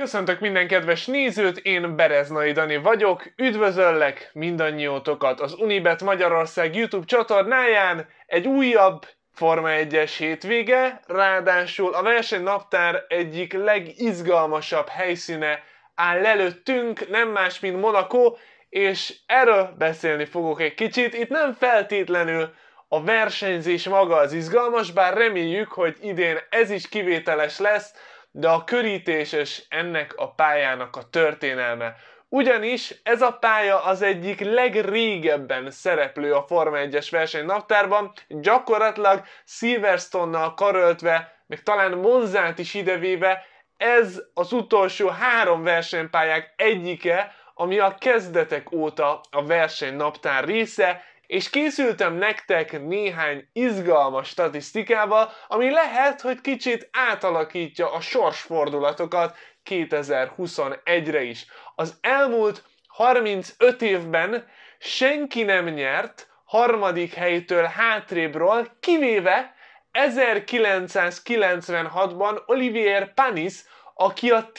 Köszöntök minden kedves nézőt, én Bereznai Dani vagyok, üdvözöllek mindannyiótokat az Unibet Magyarország YouTube csatornáján, egy újabb Forma 1-es hétvége, ráadásul a versenynaptár egyik legizgalmasabb helyszíne áll előttünk, nem más, mint Monaco, és erről beszélni fogok egy kicsit. Itt nem feltétlenül a versenyzés maga az izgalmas, bár reméljük, hogy idén ez is kivételes lesz, de a körítéses ennek a pályának a történelme. Ugyanis ez a pálya az egyik legrégebben szereplő a Forma 1-es naptárban, gyakorlatilag Silverstone-nal karöltve, meg talán Monzánt is idevéve, ez az utolsó három versenypályák egyike, ami a kezdetek óta a verseny naptár része, és készültem nektek néhány izgalmas statisztikával, ami lehet, hogy kicsit átalakítja a sorsfordulatokat 2021-re is. Az elmúlt 35 évben senki nem nyert harmadik helytől hátrébről, kivéve 1996-ban Olivier Panis, aki a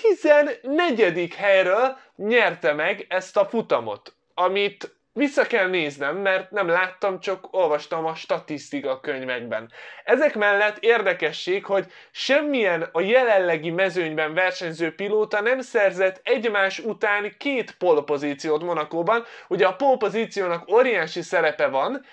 14. helyről nyerte meg ezt a futamot, amit vissza kell néznem, mert nem láttam, csak olvastam a statisztika könyvekben. Ezek mellett érdekesség, hogy semmilyen a jelenlegi mezőnyben versenyző pilóta nem szerzett egymás után két polpozíciót Monakóban, ugye a polpozíciónak óriási szerepe van,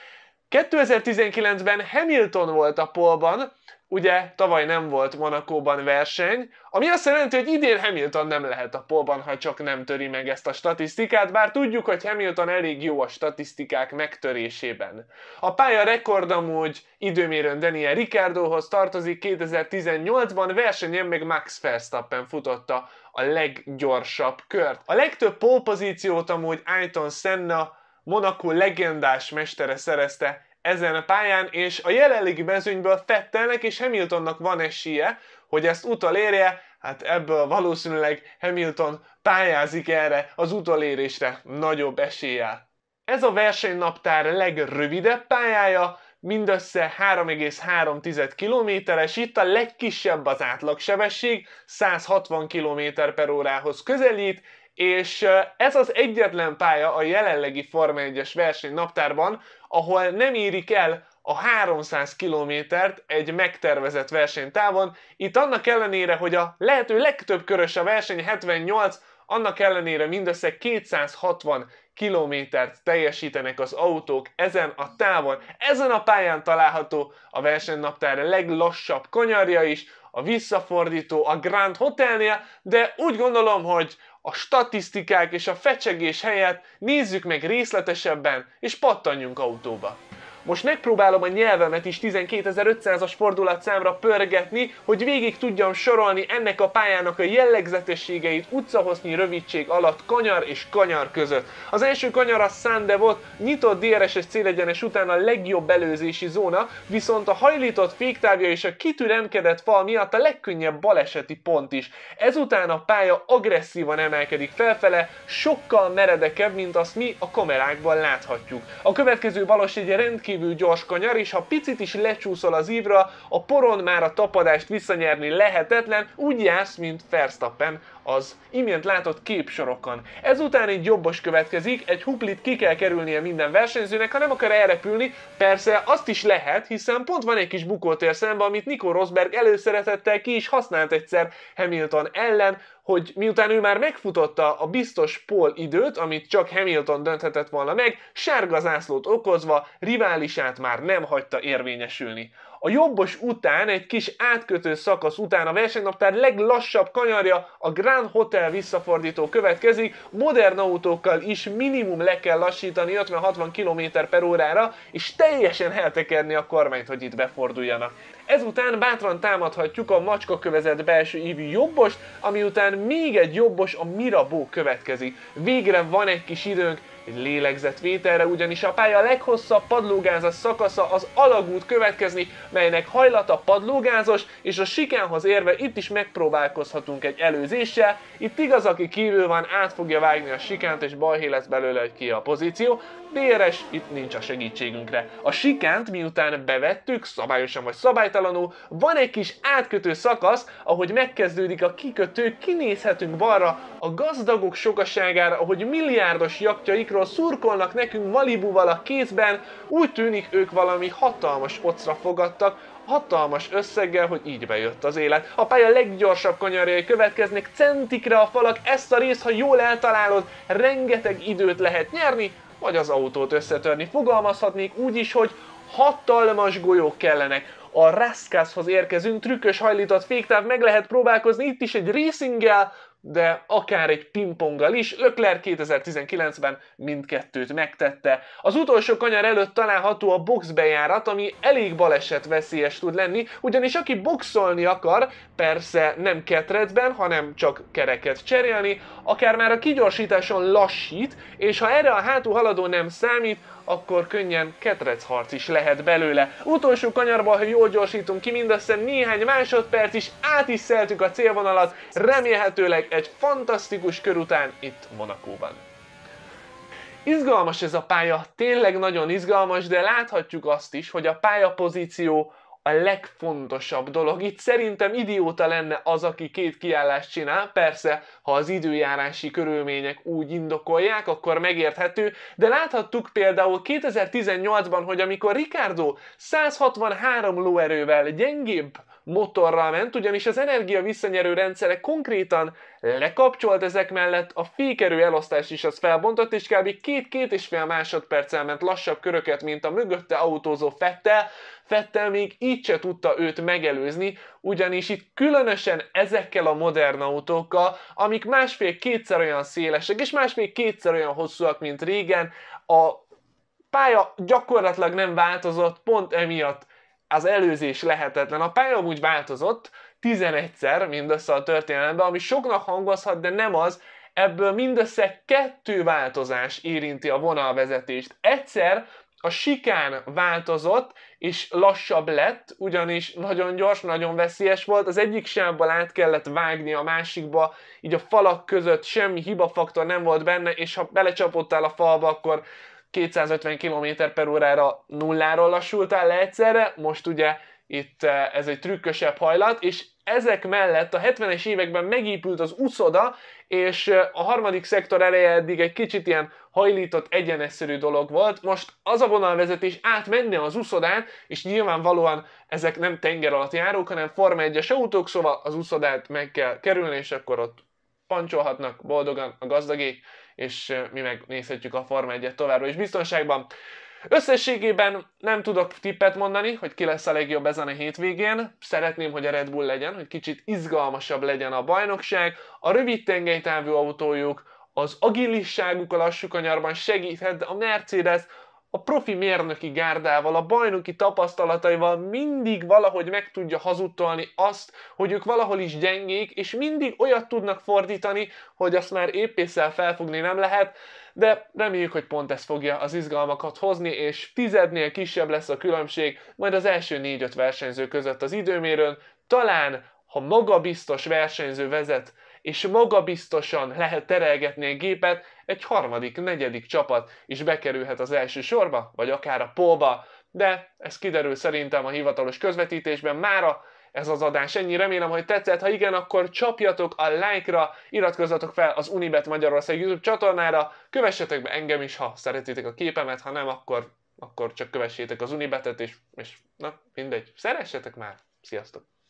2019-ben Hamilton volt a polban, ugye tavaly nem volt Monakóban verseny, ami azt jelenti, hogy idén Hamilton nem lehet a polban, ha csak nem töri meg ezt a statisztikát, bár tudjuk, hogy Hamilton elég jó a statisztikák megtörésében. A pálya rekord amúgy időmérőn Daniel Ricciardohoz tartozik, 2018-ban versenyen meg Max Verstappen futotta a leggyorsabb kört. A legtöbb polpozíciót amúgy Ayrton Senna, Monaco legendás mestere szerezte ezen a pályán, és a jelenlegi mezőnyből Fettelnek és Hamiltonnak van esélye, hogy ezt utalérje, hát ebből valószínűleg Hamilton pályázik erre az utalérésre nagyobb eséllyel. Ez a versenynaptár legrövidebb pályája, mindössze 3,3 kilométeres, itt a legkisebb az átlagsebesség, 160 km per órához közelít, és ez az egyetlen pálya a jelenlegi Forma 1-es verseny naptárban, ahol nem írik el a 300 kilométert egy megtervezett versenytávon. Itt annak ellenére, hogy a lehető legtöbb körös a verseny 78, annak ellenére mindössze 260 kilométert teljesítenek az autók ezen a távon. Ezen a pályán található a versenynaptár leglassabb kanyarja is, a visszafordító a Grand Hotelnél, de úgy gondolom, hogy a statisztikák és a fecsegés helyett nézzük meg részletesebben, és pattanjunk autóba! Most megpróbálom a nyelvemet is 12500-as fordulatszámra pörgetni, hogy végig tudjam sorolni ennek a pályának a jellegzetességeit utcahosznyi rövidség alatt kanyar és kanyar között. Az első kanyar a Sande volt, nyitott DRS-es célegyenes után a legjobb előzési zóna, viszont a hajlított féktávja és a kitüremkedett fal miatt a legkönnyebb baleseti pont is. Ezután a pálya agresszívan emelkedik felfele, sokkal meredekebb, mint azt mi a kamerákban láthatjuk. A következő balos egy rendkívül rendkívül gyors kanyar, és ha picit is lecsúszol az ívra, a poron már a tapadást visszanyerni lehetetlen, úgy jársz, mint Verstappen az imént látott képsorokon. Ezután egy jobbos következik, egy huplit ki kell kerülnie minden versenyzőnek, ha nem akar elrepülni, persze azt is lehet, hiszen pont van egy kis bukótér szemben, amit Nico Rosberg előszeretettel ki is használt egyszer Hamilton ellen, hogy miután ő már megfutotta a biztos pol időt, amit csak Hamilton dönthetett volna meg, sárga zászlót okozva rivális rivalisát már nem hagyta érvényesülni. A jobbos után egy kis átkötő szakasz után a versenynaptár leglassabb kanyarja a Grand Hotel visszafordító következik, modern autókkal is minimum le kell lassítani 50-60 km per órára, és teljesen eltekerni a kormányt, hogy itt beforduljanak. Ezután bátran támadhatjuk a macska kövezett belső ívű jobbost, ami után még egy jobbos a Mirabó következik. Végre van egy kis időnk, egy lélegzetvételre, ugyanis a pálya leghosszabb padlógázas szakasza az alagút következni, melynek hajlata padlógázos, és a sikánhoz érve itt is megpróbálkozhatunk egy előzéssel. Itt igaz, aki kívül van, át fogja vágni a sikánt, és balhé lesz belőle, hogy ki a pozíció. DRS itt nincs a segítségünkre. A sikánt miután bevettük, szabályosan vagy szabálytalanul, van egy kis átkötő szakasz, ahogy megkezdődik a kikötő, kinézhetünk balra a gazdagok sokaságára, ahogy milliárdos jaktyaik játékról szurkolnak nekünk Malibuval a kézben, úgy tűnik ők valami hatalmas ocra fogadtak, hatalmas összeggel, hogy így bejött az élet. A pálya leggyorsabb kanyarjai következnek, centikre a falak, ezt a részt, ha jól eltalálod, rengeteg időt lehet nyerni, vagy az autót összetörni. Fogalmazhatnék úgy is, hogy hatalmas golyók kellenek. A Raskaszhoz érkezünk, trükkös hajlított féktáv, meg lehet próbálkozni itt is egy racinggel, de akár egy pingponggal is. Lökler 2019-ben mindkettőt megtette. Az utolsó kanyar előtt található a boxbejárat, ami elég baleset veszélyes tud lenni, ugyanis aki boxolni akar, persze nem ketrecben, hanem csak kereket cserélni, akár már a kigyorsításon lassít, és ha erre a hátul haladó nem számít, akkor könnyen ketrecharc is lehet belőle. Utolsó kanyarban, ha jól gyorsítunk ki, mindössze néhány másodperc is, át a célvonalat, remélhetőleg egy fantasztikus kör után itt Monakóban. Izgalmas ez a pálya, tényleg nagyon izgalmas, de láthatjuk azt is, hogy a pályapozíció a legfontosabb dolog. Itt szerintem idióta lenne az, aki két kiállást csinál, persze, ha az időjárási körülmények úgy indokolják, akkor megérthető, de láthattuk például 2018-ban, hogy amikor Ricardo 163 lóerővel gyengébb motorral ment, ugyanis az energia visszanyerő rendszere konkrétan lekapcsolt ezek mellett, a fékerő elosztás is az felbontott, és kb. két-két és fél másodperccel ment lassabb köröket, mint a mögötte autózó Fettel, Fettel még így se tudta őt megelőzni, ugyanis itt különösen ezekkel a modern autókkal, amik másfél-kétszer olyan szélesek, és másfél-kétszer olyan hosszúak, mint régen, a pálya gyakorlatilag nem változott, pont emiatt az előzés lehetetlen. A pálya úgy változott 11-szer mindössze a történelemben, ami soknak hangozhat, de nem az, ebből mindössze kettő változás érinti a vonalvezetést. Egyszer a sikán változott, és lassabb lett, ugyanis nagyon gyors, nagyon veszélyes volt. Az egyik sávból át kellett vágni a másikba, így a falak között semmi hibafaktor nem volt benne, és ha belecsapottál a falba, akkor 250 km per órára nulláról lassultál le egyszerre, most ugye itt eh, ez egy trükkösebb hajlat, és ezek mellett a 70-es években megépült az uszoda, és eh, a harmadik szektor eleje eddig egy kicsit ilyen hajlított, egyenesszerű dolog volt. Most az a vonalvezetés átmenne az uszodán, és nyilvánvalóan ezek nem tenger alatt járók, hanem Forma 1-es autók, szóval az uszodát meg kell kerülni, és akkor ott pancsolhatnak boldogan a gazdagék, és mi megnézhetjük a Forma 1 továbbra is biztonságban. Összességében nem tudok tippet mondani, hogy ki lesz a legjobb ezen a hétvégén. Szeretném, hogy a Red Bull legyen, hogy kicsit izgalmasabb legyen a bajnokság. A rövid tengelytávú autójuk, az agilisságuk a lassú kanyarban segíthet, de a Mercedes a profi mérnöki gárdával, a bajnoki tapasztalataival mindig valahogy meg tudja hazudtolni azt, hogy ők valahol is gyengék, és mindig olyat tudnak fordítani, hogy azt már épésszel felfogni nem lehet, de reméljük, hogy pont ez fogja az izgalmakat hozni, és tizednél kisebb lesz a különbség majd az első négy-öt versenyző között az időmérőn, talán ha maga biztos versenyző vezet és magabiztosan lehet terelgetni a gépet, egy harmadik, negyedik csapat is bekerülhet az első sorba, vagy akár a pólba, de ez kiderül szerintem a hivatalos közvetítésben. Mára ez az adás. Ennyi, remélem, hogy tetszett. Ha igen, akkor csapjatok a like-ra, iratkozzatok fel az Unibet Magyarország YouTube csatornára, kövessetek be engem is, ha szeretitek a képemet, ha nem, akkor, akkor csak kövessétek az Unibetet, és, és na, mindegy, szeressetek már. Sziasztok!